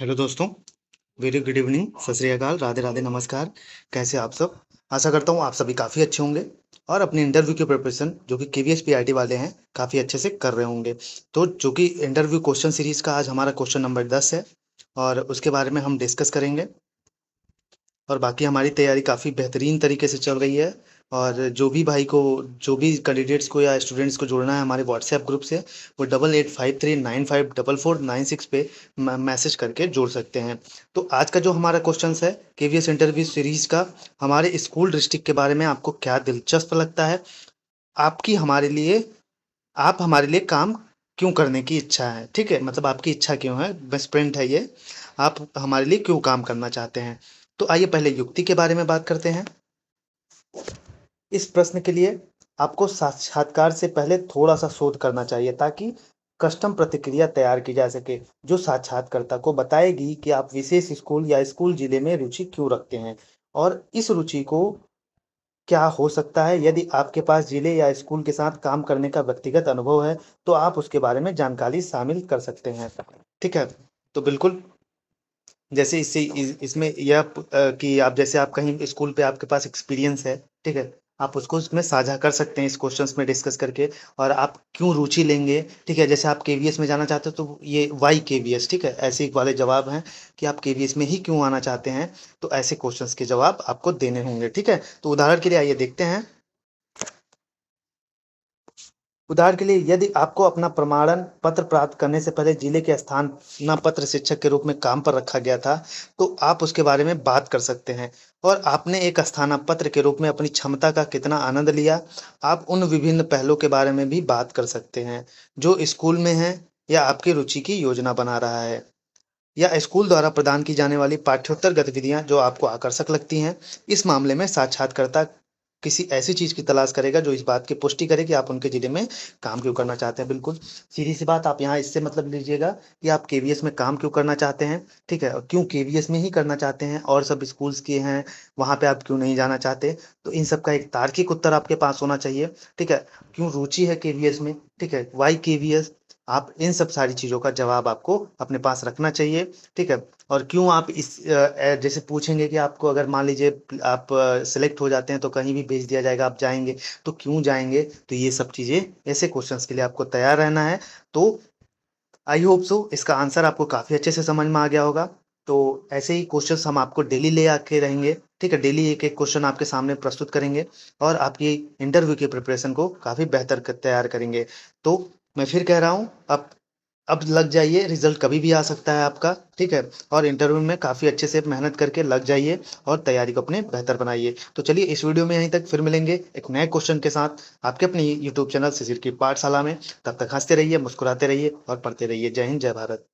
hello दोस्तों very good evening सत श्रीकाल राधे राधे नमस्कार कैसे आप सब आशा करता हूँ आप सभी काफ़ी अच्छे होंगे और अपने इंटरव्यू की प्रिपरेशन जो कि के वी एस पी टी वाले हैं काफ़ी अच्छे से कर रहे होंगे तो जो कि इंटरव्यू क्वेश्चन सीरीज़ का आज हमारा क्वेश्चन नंबर दस है और उसके बारे में हम डिस्कस करेंगे और बाकी हमारी तैयारी काफ़ी बेहतरीन तरीके से चल रही है और जो भी भाई को जो भी कैंडिडेट्स को या स्टूडेंट्स को जोड़ना है हमारे व्हाट्सएप ग्रुप से वो double eight five three nine five double four nine six पे मैसेज करके जोड़ सकते हैं तो आज का जो हमारा क्वेश्चन है के वी एस इंटरव्यू सीरीज का हमारे स्कूल डिस्ट्रिक्ट के बारे में आपको क्या दिलचस्प लगता है आपकी हमारे लिए आप हमारे लिए काम क्यों करने की इच्छा है ठीक है मतलब आपकी इच्छा क्यों है बेस्ट फ्रेंड है ये आप हमारे लिए क्यों काम करना चाहते हैं तो आइए पहले युक्ति के बारे में बात करते हैं इस प्रश्न के लिए आपको साक्षात्कार से पहले थोड़ा सा शोध करना चाहिए ताकि कस्टम प्रतिक्रिया तैयार की जा सके जो साक्षात्कर्ता को बताएगी कि आप विशेष स्कूल या स्कूल जिले में रुचि क्यों रखते हैं और इस रुचि को क्या हो सकता है यदि आपके पास जिले या स्कूल के साथ काम करने का व्यक्तिगत अनुभव है तो आप उसके बारे में जानकारी शामिल कर सकते हैं ठीक है तो बिल्कुल जैसे इससे इसमें यह कि आप जैसे आप कहीं स्कूल पे आपके पास एक्सपीरियंस है ठीक है आप उसको उसमें साझा कर सकते हैं इस क्वेश्चन में डिस्कस करके और आप क्यों रुचि लेंगे ठीक है जैसे आप के में जाना चाहते हो तो ये वाई के ठीक है ऐसे वाले जवाब हैं कि आप के में ही क्यों आना चाहते हैं तो ऐसे क्वेश्चन के जवाब आपको देने होंगे ठीक है तो उदाहरण के लिए आइए देखते हैं उदाहरण के लिए यदि आपको अपना प्रमाणन पत्र प्राप्त करने से पहले जिले के स्थान पत्र शिक्षक के रूप में काम पर रखा गया था तो आप उसके बारे में बात कर सकते हैं और आपने एक पत्र के रूप में अपनी क्षमता का कितना आनंद लिया आप उन विभिन्न पहलों के बारे में भी बात कर सकते हैं जो स्कूल में हैं या आपकी रुचि की योजना बना रहा है या स्कूल द्वारा प्रदान की जाने वाली पाठ्योत्तर गतिविधियां जो आपको आकर्षक लगती हैं इस मामले में साक्षात्कर्ता किसी ऐसी चीज की तलाश करेगा जो इस बात की पुष्टि करे कि आप उनके जिले में काम क्यों करना चाहते हैं बिल्कुल सीधी सी बात आप यहाँ इससे मतलब लीजिएगा कि आप के में काम क्यों करना चाहते हैं ठीक है क्यों के में ही करना चाहते हैं और सब स्कूल्स के हैं वहाँ पे आप क्यों नहीं जाना चाहते तो इन सब का एक तार्किक उत्तर आपके पास होना चाहिए ठीक है क्यों रुचि है के में ठीक है वाई के आप इन सब सारी चीज़ों का जवाब आपको अपने पास रखना चाहिए ठीक है और क्यों आप इस जैसे पूछेंगे कि आपको अगर मान लीजिए आप सिलेक्ट हो जाते हैं तो कहीं भी भेज दिया जाएगा आप जाएंगे तो क्यों जाएंगे तो ये सब चीज़ें ऐसे क्वेश्चंस के लिए आपको तैयार रहना है तो आई होप सो इसका आंसर आपको काफ़ी अच्छे से समझ में आ गया होगा तो ऐसे ही क्वेश्चंस हम आपको डेली ले आके रहेंगे ठीक है डेली एक एक क्वेश्चन आपके सामने प्रस्तुत करेंगे और आपकी इंटरव्यू की प्रिपरेशन को काफ़ी बेहतर कर तैयार करेंगे तो मैं फिर कह रहा हूँ अब अब लग जाइए रिजल्ट कभी भी आ सकता है आपका ठीक है और इंटरव्यू में काफ़ी अच्छे से मेहनत करके लग जाइए और तैयारी को अपने बेहतर बनाइए तो चलिए इस वीडियो में यहीं तक फिर मिलेंगे एक नए क्वेश्चन के साथ आपके अपने यूट्यूब चैनल सिसिर की पाठशाला में तब तक हंसते रहिए मुस्कुराते रहिए और पढ़ते रहिए जय हिंद जय भारत